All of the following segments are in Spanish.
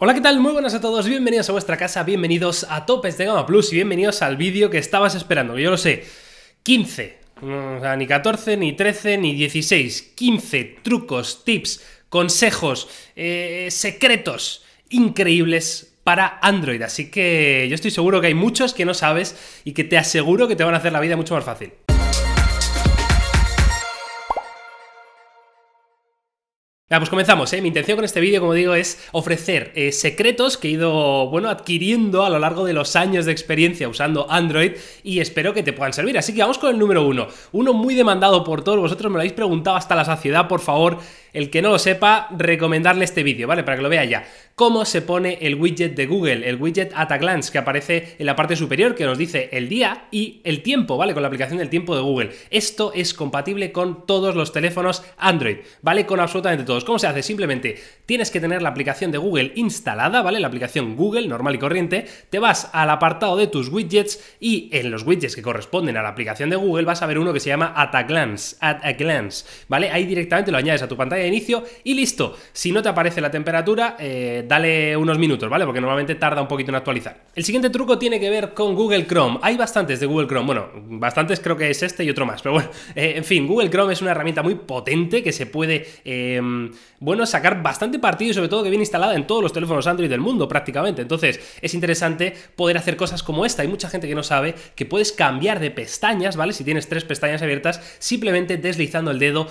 Hola, ¿qué tal? Muy buenas a todos, bienvenidos a vuestra casa, bienvenidos a Topes de Gama Plus y bienvenidos al vídeo que estabas esperando, yo lo sé, 15, o sea, ni 14, ni 13, ni 16, 15 trucos, tips, consejos, eh, secretos increíbles para Android, así que yo estoy seguro que hay muchos que no sabes y que te aseguro que te van a hacer la vida mucho más fácil. Vamos, ah, pues comenzamos, ¿eh? Mi intención con este vídeo, como digo, es ofrecer eh, secretos que he ido, bueno, adquiriendo a lo largo de los años de experiencia usando Android y espero que te puedan servir. Así que vamos con el número uno. Uno muy demandado por todos vosotros, me lo habéis preguntado hasta la saciedad, por favor el que no lo sepa, recomendarle este vídeo, ¿vale? Para que lo vea ya. Cómo se pone el widget de Google, el widget at a glance, que aparece en la parte superior, que nos dice el día y el tiempo, ¿vale? Con la aplicación del tiempo de Google. Esto es compatible con todos los teléfonos Android, ¿vale? Con absolutamente todos. ¿Cómo se hace? Simplemente tienes que tener la aplicación de Google instalada, ¿vale? La aplicación Google normal y corriente. Te vas al apartado de tus widgets y en los widgets que corresponden a la aplicación de Google vas a ver uno que se llama at a glance, at a glance, ¿vale? Ahí directamente lo añades a tu pantalla de inicio y listo. Si no te aparece la temperatura, eh, dale unos minutos, ¿vale? Porque normalmente tarda un poquito en actualizar. El siguiente truco tiene que ver con Google Chrome. Hay bastantes de Google Chrome, bueno, bastantes creo que es este y otro más, pero bueno, eh, en fin, Google Chrome es una herramienta muy potente que se puede, em, bueno, sacar bastante partido y sobre todo que viene instalada en todos los teléfonos Android del mundo prácticamente. Entonces, es interesante poder hacer cosas como esta. Hay mucha gente que no sabe que puedes cambiar de pestañas, ¿vale? Si tienes tres pestañas abiertas, simplemente deslizando el dedo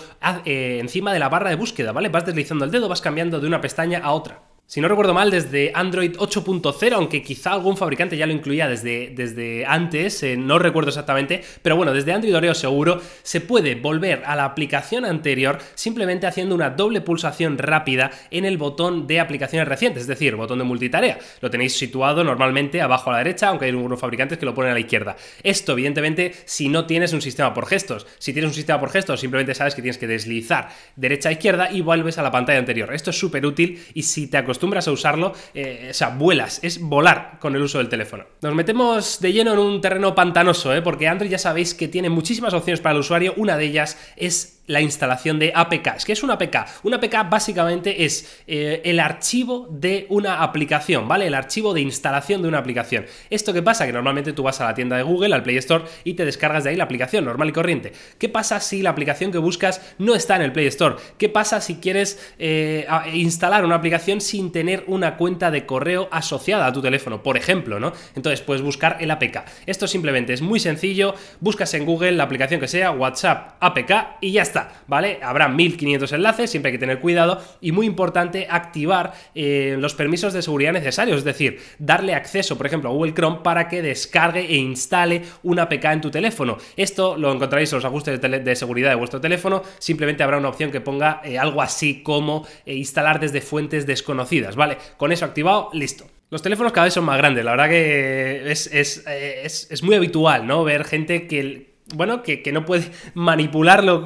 eh, encima de la barra de búsqueda, ¿vale? Vas deslizando el dedo, vas cambiando de una pestaña a otra si no recuerdo mal, desde Android 8.0, aunque quizá algún fabricante ya lo incluía desde, desde antes, eh, no recuerdo exactamente, pero bueno, desde Android Oreo seguro se puede volver a la aplicación anterior simplemente haciendo una doble pulsación rápida en el botón de aplicaciones recientes, es decir, botón de multitarea. Lo tenéis situado normalmente abajo a la derecha, aunque hay algunos fabricantes que lo ponen a la izquierda. Esto, evidentemente, si no tienes un sistema por gestos. Si tienes un sistema por gestos, simplemente sabes que tienes que deslizar derecha a izquierda y vuelves a la pantalla anterior. Esto es súper útil y si te acostumbras acostumbras a usarlo, eh, o sea, vuelas, es volar con el uso del teléfono. Nos metemos de lleno en un terreno pantanoso, ¿eh? porque Android ya sabéis que tiene muchísimas opciones para el usuario, una de ellas es la instalación de es que es una APK? Una APK básicamente es eh, el archivo de una aplicación, ¿vale? El archivo de instalación de una aplicación. ¿Esto qué pasa? Que normalmente tú vas a la tienda de Google, al Play Store, y te descargas de ahí la aplicación normal y corriente. ¿Qué pasa si la aplicación que buscas no está en el Play Store? ¿Qué pasa si quieres eh, instalar una aplicación sin tener una cuenta de correo asociada a tu teléfono, por ejemplo, ¿no? Entonces puedes buscar el APK. Esto simplemente es muy sencillo, buscas en Google la aplicación que sea, WhatsApp, APK, y ya está ¿vale? Habrá 1500 enlaces, siempre hay que tener cuidado y muy importante activar eh, los permisos de seguridad necesarios, es decir, darle acceso, por ejemplo, a Google Chrome para que descargue e instale una APK en tu teléfono. Esto lo encontraréis en los ajustes de, seguridad de vuestro teléfono, simplemente habrá una opción que ponga eh, algo así como eh, instalar desde fuentes desconocidas, ¿vale? Con eso activado, listo. Los teléfonos cada vez son más grandes, la verdad que es, es muy habitual, ¿no? Ver gente que, bueno, que, no puede manipularlo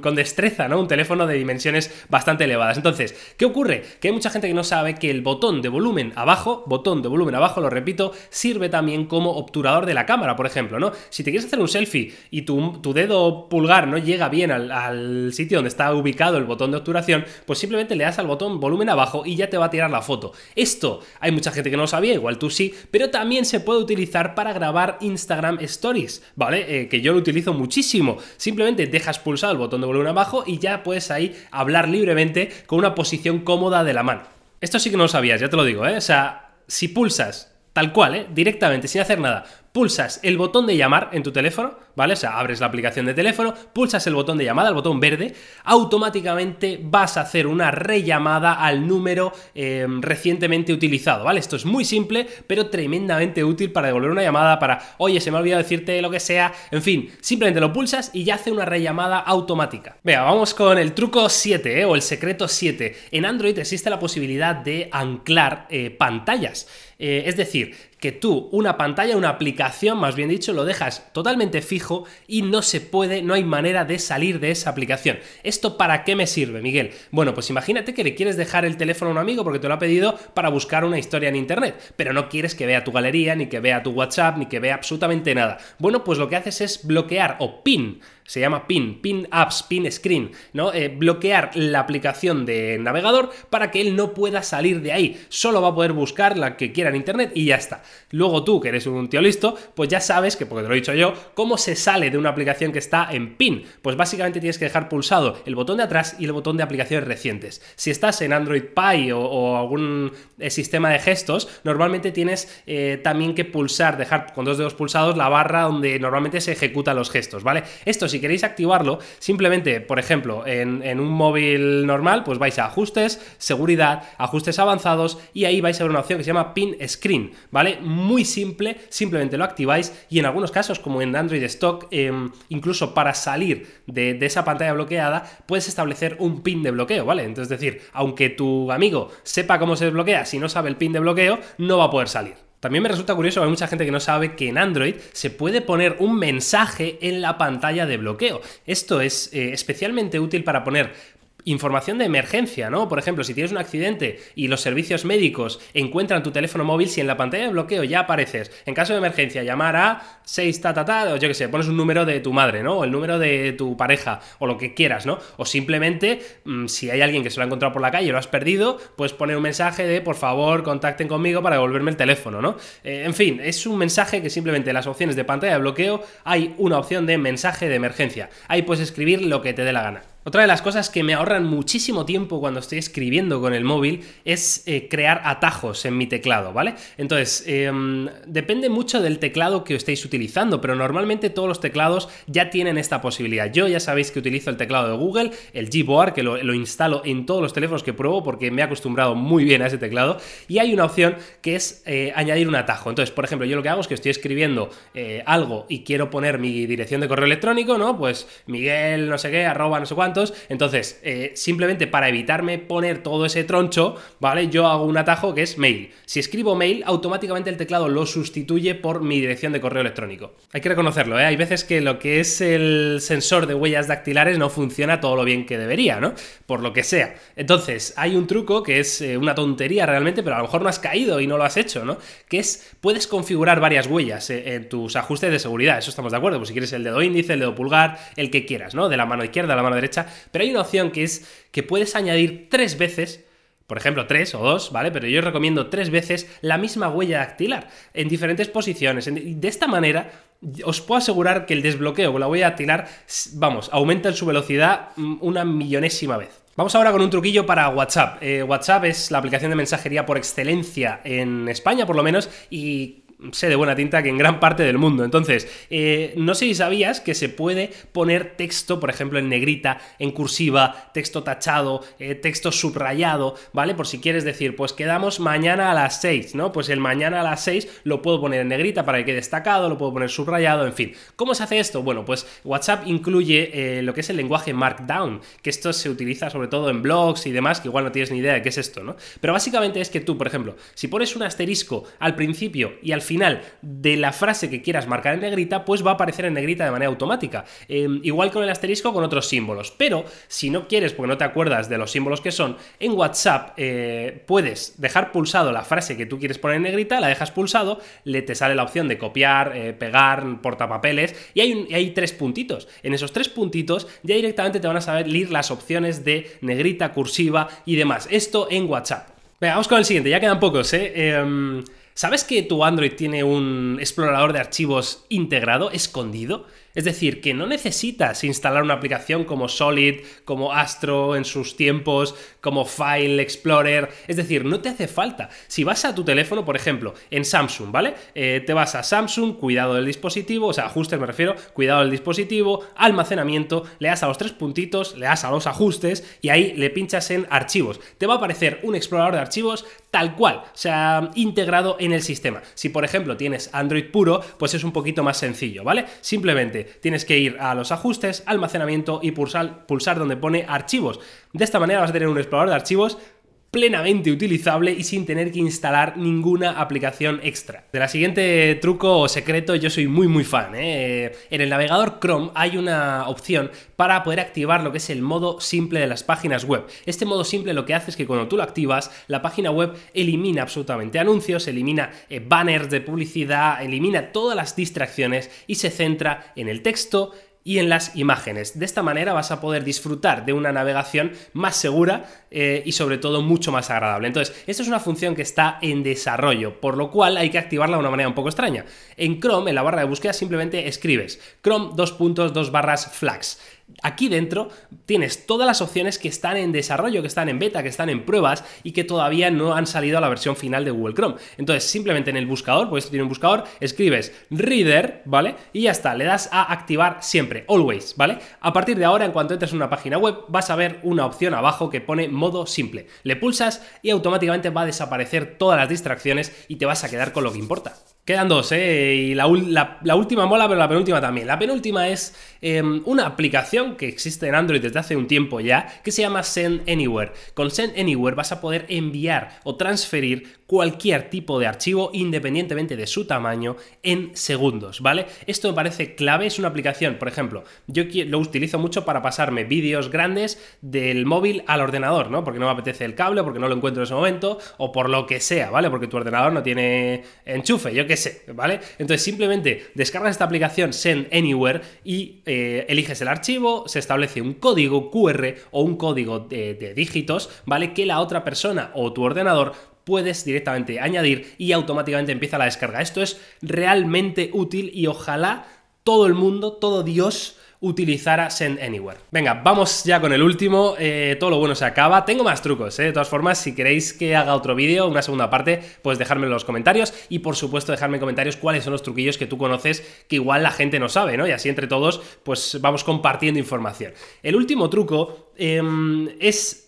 con, destreza, ¿no? Un teléfono de dimensiones bastante elevadas. Entonces, ¿qué ocurre? Que hay mucha gente que no sabe que el botón de volumen abajo, botón de volumen abajo, lo repito, sirve también como obturador de la cámara, por ejemplo, ¿no? Si te quieres hacer un selfie y tu, tu dedo pulgar no llega bien al, sitio donde está ubicado el botón de obturación, pues simplemente le das al botón volumen abajo y ya te va a tirar la foto. Esto hay mucha gente que no lo sabía, igual tú sí, pero también se puede utilizar para grabar Instagram Stories, ¿vale? Eh, que yo lo utilizo muchísimo. Simplemente dejas pulsado el botón de volumen abajo y ya puedes ahí hablar libremente con una posición cómoda de la mano. Esto sí que no lo sabías, ya te lo digo, ¿eh? O sea, si pulsas Tal cual, ¿eh? Directamente, sin hacer nada. Pulsas el botón de llamar en tu teléfono, ¿vale? O sea, abres la aplicación de teléfono, pulsas el botón de llamada, el botón verde, automáticamente vas a hacer una rellamada al número eh, recientemente utilizado, ¿vale? Esto es muy simple, pero tremendamente útil para devolver una llamada, para, oye, se me ha olvidado decirte lo que sea, en fin, simplemente lo pulsas y ya hace una rellamada automática. Vea, vamos con el truco 7, ¿eh? O el secreto 7. En Android existe la posibilidad de anclar eh, pantallas. Eh, es decir, que tú una pantalla, una aplicación, más bien dicho, lo dejas totalmente fijo y no se puede, no hay manera de salir de esa aplicación. ¿Esto para qué me sirve, Miguel? Bueno, pues imagínate que le quieres dejar el teléfono a un amigo porque te lo ha pedido para buscar una historia en internet, pero no quieres que vea tu galería, ni que vea tu WhatsApp, ni que vea absolutamente nada. Bueno, pues lo que haces es bloquear o pin se llama PIN, PIN Apps, PIN Screen, ¿no? Eh, bloquear la aplicación de navegador para que él no pueda salir de ahí. Solo va a poder buscar la que quiera en internet y ya está. Luego tú, que eres un tío listo, pues ya sabes, que porque te lo he dicho yo, cómo se sale de una aplicación que está en pin. Pues básicamente tienes que dejar pulsado el botón de atrás y el botón de aplicaciones recientes. Si estás en Android Pie o, algún eh, sistema de gestos, normalmente tienes eh, también que pulsar, dejar con dos dedos pulsados la barra donde normalmente se ejecutan los gestos, ¿vale? Esto si queréis activarlo, simplemente, por ejemplo, en, en un móvil normal, pues vais a ajustes, seguridad, ajustes avanzados y ahí vais a ver una opción que se llama pin screen, ¿vale? Muy simple, simplemente lo activáis y en algunos casos, como en Android Stock, em, incluso para salir de, esa pantalla bloqueada, puedes establecer un pin de bloqueo, ¿vale? Entonces, es decir, aunque tu amigo sepa cómo se desbloquea, si no sabe el pin de bloqueo, no va a poder salir. También me resulta curioso, hay mucha gente que no sabe que en Android se puede poner un mensaje en la pantalla de bloqueo. Esto es eh, especialmente útil para poner información de emergencia, ¿no? Por ejemplo, si tienes un accidente y los servicios médicos encuentran tu teléfono móvil, si en la pantalla de bloqueo ya apareces, en caso de emergencia, llamar a 6 ta o yo qué sé, pones un número de tu madre, ¿no? O el número de tu pareja, o lo que quieras, ¿no? O simplemente, mm, si hay alguien que se lo ha encontrado por la calle y lo has perdido, puedes poner un mensaje de por favor contacten conmigo para devolverme el teléfono, ¿no? Eh, en fin, es un mensaje que simplemente en las opciones de pantalla de bloqueo hay una opción de mensaje de emergencia. Ahí puedes escribir lo que te dé la gana. Otra de las cosas que me ahorran muchísimo tiempo cuando estoy escribiendo con el móvil es eh, crear atajos en mi teclado, ¿vale? Entonces, em, depende mucho del teclado que estéis utilizando, pero normalmente todos los teclados ya tienen esta posibilidad. Yo ya sabéis que utilizo el teclado de Google, el Gboard, que lo, instalo en todos los teléfonos que pruebo porque me he acostumbrado muy bien a ese teclado, y hay una opción que es eh, añadir un atajo. Entonces, por ejemplo, yo lo que hago es que estoy escribiendo eh, algo y quiero poner mi dirección de correo electrónico, ¿no? Pues Miguel, no sé qué, arroba, no sé cuánto entonces, eh, simplemente para evitarme poner todo ese troncho, ¿vale? Yo hago un atajo que es mail. Si escribo mail, automáticamente el teclado lo sustituye por mi dirección de correo electrónico. Hay que reconocerlo, ¿eh? Hay veces que lo que es el sensor de huellas dactilares no funciona todo lo bien que debería, ¿no? Por lo que sea. Entonces, hay un truco que es eh, una tontería realmente, pero a lo mejor no has caído y no lo has hecho, ¿no? Que es, puedes configurar varias huellas en tus ajustes de seguridad, eso estamos de acuerdo, pues si quieres el dedo índice, el dedo pulgar, el que quieras, ¿no? De la mano izquierda a la mano derecha, pero hay una opción que es que puedes añadir tres veces por ejemplo, tres o dos, ¿vale? Pero yo recomiendo tres veces la misma huella dactilar en diferentes posiciones. De esta manera, os puedo asegurar que el desbloqueo con la huella dactilar, vamos, aumenta en su velocidad mm, una millonésima vez. Vamos ahora con un truquillo para WhatsApp. Eh, WhatsApp es la aplicación de mensajería por excelencia en España, por lo menos, y sé de buena tinta que en gran parte del mundo. Entonces, eh, no sé si sabías que se puede poner texto, por ejemplo, en negrita, en cursiva, texto tachado, eh, texto subrayado, ¿vale? Por si quieres decir, pues quedamos mañana a las 6, ¿no? Pues el mañana a las 6 lo puedo poner en negrita para que quede destacado, lo puedo poner subrayado, en fin. ¿Cómo se hace esto? Bueno, pues WhatsApp incluye eh, lo que es el lenguaje Markdown, que esto se utiliza sobre todo en blogs y demás, que igual no tienes ni idea de qué es esto, ¿no? Pero básicamente es que tú, por ejemplo, si pones un asterisco al principio y al final, final de la frase que quieras marcar en negrita, pues va a aparecer en negrita de manera automática. Em, igual con el asterisco, con otros símbolos. Pero si no quieres, porque no te acuerdas de los símbolos que son, en WhatsApp eh, puedes dejar pulsado la frase que tú quieres poner en negrita, la dejas pulsado, le te sale la opción de copiar, eh, pegar, portapapeles, y hay, tres puntitos. En esos tres puntitos ya directamente te van a saber leer las opciones de negrita, cursiva y demás. Esto en WhatsApp. Venga, vamos con el siguiente, ya quedan pocos, ¿eh? eh ¿Sabes que tu Android tiene un explorador de archivos integrado, escondido? Es decir, que no necesitas instalar una aplicación como Solid, como Astro en sus tiempos, como File Explorer. Es decir, no te hace falta. Si vas a tu teléfono, por ejemplo, en Samsung, ¿vale? Eh, te vas a Samsung, cuidado del dispositivo, o sea, ajustes me refiero, cuidado del dispositivo, almacenamiento, le das a los tres puntitos, le das a los ajustes y ahí le pinchas en archivos. Te va a aparecer un explorador de archivos tal cual, o sea, integrado en el sistema. Si, por ejemplo, tienes Android puro, pues es un poquito más sencillo, ¿vale? Simplemente Tienes que ir a los ajustes, almacenamiento y pulsar, pulsar donde pone archivos. De esta manera vas a tener un explorador de archivos plenamente utilizable y sin tener que instalar ninguna aplicación extra. De la siguiente truco o secreto yo soy muy muy fan. ¿eh? En el navegador Chrome hay una opción para poder activar lo que es el modo simple de las páginas web. Este modo simple lo que hace es que cuando tú lo activas, la página web elimina absolutamente anuncios, elimina eh, banners de publicidad, elimina todas las distracciones y se centra en el texto, y en las imágenes. De esta manera vas a poder disfrutar de una navegación más segura eh, y sobre todo mucho más agradable. Entonces, esta es una función que está en desarrollo, por lo cual hay que activarla de una manera un poco extraña. En Chrome, en la barra de búsqueda, simplemente escribes Chrome 2.2 barras flags Aquí dentro tienes todas las opciones que están en desarrollo, que están en beta, que están en pruebas y que todavía no han salido a la versión final de Google Chrome. Entonces, simplemente en el buscador, pues esto tiene un buscador, escribes Reader, ¿vale? Y ya está, le das a activar siempre, always, ¿vale? A partir de ahora, en cuanto entres en una página web, vas a ver una opción abajo que pone modo simple. Le pulsas y automáticamente va a desaparecer todas las distracciones y te vas a quedar con lo que importa. Quedan dos, ¿eh? Y la, última mola, pero la penúltima también. La penúltima es em, una aplicación que existe en Android desde hace un tiempo ya, que se llama Send Anywhere. Con Send Anywhere vas a poder enviar o transferir cualquier tipo de archivo, independientemente de su tamaño, en segundos, ¿vale? Esto me parece clave, es una aplicación, por ejemplo, yo lo utilizo mucho para pasarme vídeos grandes del móvil al ordenador, ¿no? Porque no me apetece el cable, porque no lo encuentro en ese momento, o por lo que sea, ¿vale? Porque tu ordenador no tiene enchufe, yo qué sé, ¿vale? Entonces simplemente descargas esta aplicación Send Anywhere y eh, eliges el archivo, se establece un código QR o un código de, de dígitos, ¿vale? Que la otra persona o tu ordenador puedes directamente añadir y automáticamente empieza la descarga. Esto es realmente útil y ojalá todo el mundo, todo Dios utilizara Send Anywhere. Venga, vamos ya con el último, eh, todo lo bueno se acaba, tengo más trucos, eh. de todas formas, si queréis que haga otro vídeo, una segunda parte, pues dejármelo en los comentarios y por supuesto dejarme en comentarios cuáles son los truquillos que tú conoces que igual la gente no sabe, ¿no? Y así entre todos, pues vamos compartiendo información. El último truco em, es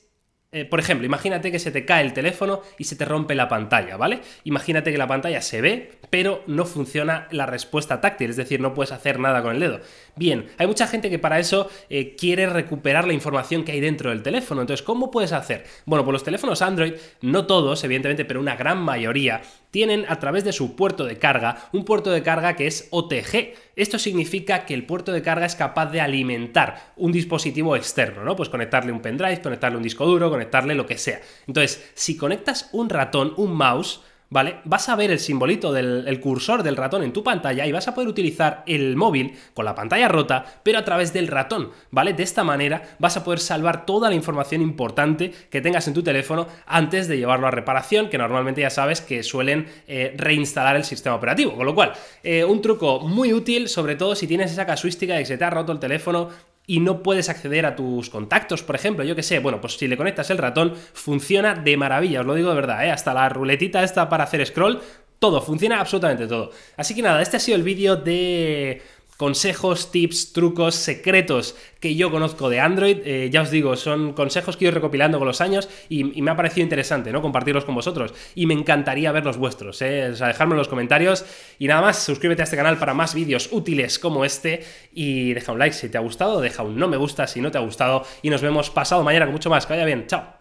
eh, por ejemplo, imagínate que se te cae el teléfono y se te rompe la pantalla, ¿vale? Imagínate que la pantalla se ve, pero no funciona la respuesta táctil, es decir, no puedes hacer nada con el dedo. Bien, hay mucha gente que para eso eh, quiere recuperar la información que hay dentro del teléfono, entonces, ¿cómo puedes hacer? Bueno, pues los teléfonos Android, no todos, evidentemente, pero una gran mayoría, tienen a través de su puerto de carga un puerto de carga que es OTG. Esto significa que el puerto de carga es capaz de alimentar un dispositivo externo, ¿no? Pues conectarle un pendrive, conectarle un disco duro, conectarle lo que sea. Entonces, si conectas un ratón, un mouse, ¿vale? Vas a ver el simbolito del cursor del ratón en tu pantalla y vas a poder utilizar el móvil con la pantalla rota, pero a través del ratón, ¿vale? De esta manera vas a poder salvar toda la información importante que tengas en tu teléfono antes de llevarlo a reparación, que normalmente ya sabes que suelen eh, reinstalar el sistema operativo. Con lo cual, eh, un truco muy útil, sobre todo si tienes esa casuística de que se te ha roto el teléfono y no puedes acceder a tus contactos, por ejemplo, yo que sé, bueno, pues si le conectas el ratón, funciona de maravilla, os lo digo de verdad, ¿eh? hasta la ruletita esta para hacer scroll, todo, funciona absolutamente todo. Así que nada, este ha sido el vídeo de consejos, tips, trucos, secretos que yo conozco de Android. Eh, ya os digo, son consejos que ido recopilando con los años y, me ha parecido interesante, ¿no? Compartirlos con vosotros. Y me encantaría ver los vuestros, ¿eh? O dejadme en los comentarios. Y nada más, suscríbete a este canal para más vídeos útiles como este. Y deja un like si te ha gustado, deja un no me gusta si no te ha gustado. Y nos vemos pasado mañana con mucho más. Que vaya bien, chao.